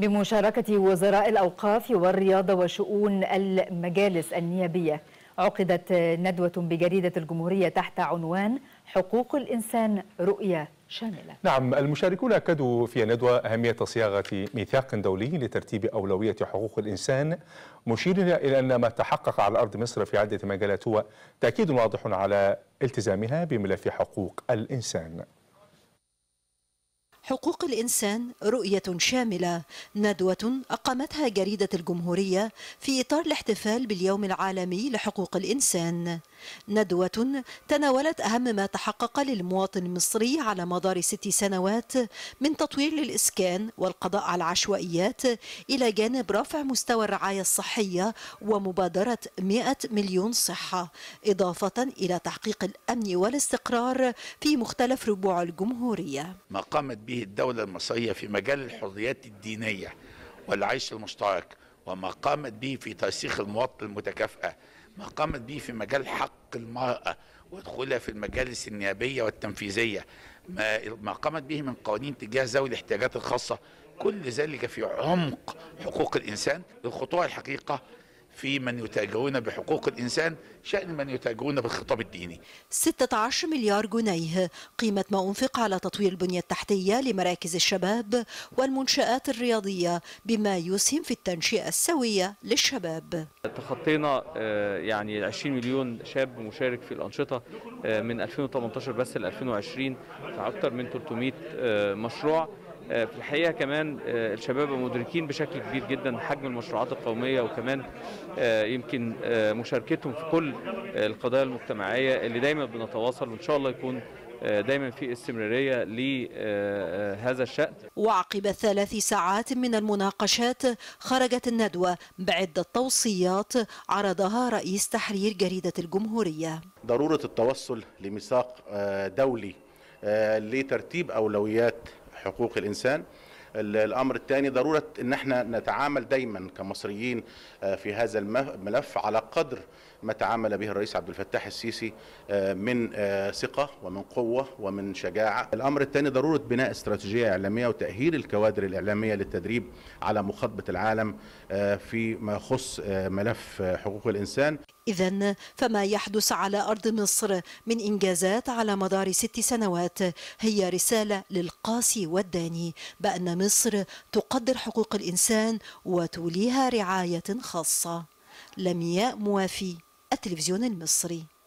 بمشاركة وزراء الأوقاف والرياضة وشؤون المجالس النيابية عقدت ندوة بجريدة الجمهورية تحت عنوان حقوق الإنسان رؤية شاملة نعم المشاركون أكدوا في ندوة أهمية صياغة ميثاق دولي لترتيب أولوية حقوق الإنسان مشيرين إلى أن ما تحقق على أرض مصر في عدة مجالات هو تأكيد واضح على التزامها بملف حقوق الإنسان حقوق الإنسان رؤية شاملة ندوة أقامتها جريدة الجمهورية في إطار الاحتفال باليوم العالمي لحقوق الإنسان ندوة تناولت أهم ما تحقق للمواطن المصري على مدار ست سنوات من تطوير للإسكان والقضاء على العشوائيات إلى جانب رفع مستوى الرعاية الصحية ومبادرة 100 مليون صحة إضافة إلى تحقيق الأمن والاستقرار في مختلف ربوع الجمهورية ما قامت به الدولة المصرية في مجال الحريات الدينية والعيش المشترك وما قامت به في ترسيخ المواطن المتكافئة ما قامت به في مجال حق المرأة ودخولها في المجالس النيابية والتنفيذية ما, ما قامت به من قوانين تجاه ذوي الاحتياجات الخاصة كل ذلك في عمق حقوق الإنسان الخطوة الحقيقة في من يتاجرون بحقوق الإنسان شأن من يتاجرون بالخطاب الديني 16 مليار جنيه قيمة ما أنفق على تطوير البنية التحتية لمراكز الشباب والمنشآت الرياضية بما يسهم في التنشئة السوية للشباب تخطينا آه، يعني 20 مليون شاب مشارك في الأنشطة آه، من 2018 بس ل 2020 فأكثر من 300 آه، مشروع آه، في الحقيقه كمان آه، الشباب مدركين بشكل كبير جدا حجم المشروعات القوميه وكمان آه، يمكن مشاركتهم في كل القضايا المجتمعيه اللي دايما بنتواصل وان شاء الله يكون دايما في استمرارية لهذا الشأن وعقب ثلاث ساعات من المناقشات خرجت الندوة بعدة توصيات عرضها رئيس تحرير جريدة الجمهورية ضرورة التوصل لميثاق دولي لترتيب أولويات حقوق الإنسان الامر الثاني ضروره ان احنا نتعامل دايما كمصريين آه، في هذا الملف على قدر ما تعامل به الرئيس عبد الفتاح السيسي آه، من آه، ثقه ومن قوه ومن شجاعه. الامر الثاني ضروره بناء استراتيجيه اعلاميه وتاهيل الكوادر الاعلاميه للتدريب على مخاطبه العالم فيما يخص ملف حقوق الانسان. إذا فما يحدث على أرض مصر من إنجازات على مدار ست سنوات هي رسالة للقاسي والداني بأن مصر تقدر حقوق الإنسان وتوليها رعاية خاصة لمياء موافي التلفزيون المصري